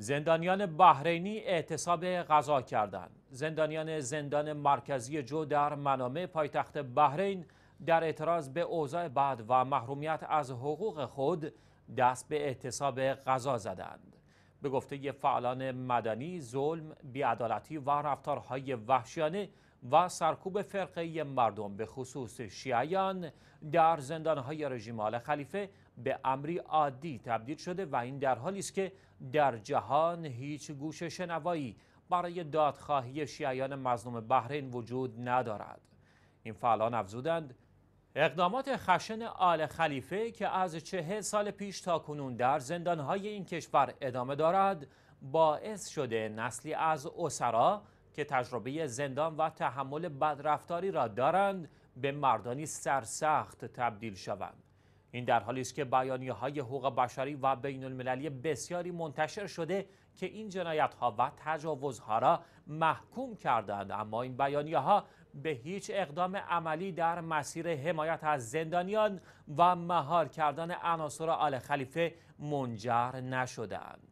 زندانیان بحرینی اعتصاب غذا کردند. زندانیان زندان مرکزی جو در منامه پایتخت بحرین در اعتراض به اوضاع بعد و محرومیت از حقوق خود دست به اعتصاب غذا زدند. به گفته فعالان مدنی ظلم، بیعدالتی و رفتارهای وحشیانه و سرکوب فرقه مردم به خصوص شیعیان در زندانهای رژیم آل خلیفه به امری عادی تبدیل شده و این در حالی است که در جهان هیچ گوش شنوایی برای دادخواهی شیعیان مظلوم بحرین وجود ندارد این فعالان افزودند اقدامات خشن آل خلیفه که از چهه سال پیش تا کنون در زندانهای این کشور ادامه دارد باعث شده نسلی از اسرا که تجربه زندان و تحمل بدرفتاری را دارند به مردانی سرسخت تبدیل شوند این در حالی است که بیانیه های حقوق بشری و بین المللی بسیاری منتشر شده که این جنایت ها و تجاوز ها را محکوم کردند اما این بیانیه ها به هیچ اقدام عملی در مسیر حمایت از زندانیان و مهار کردن عناصر آل خلیفه منجر نشدند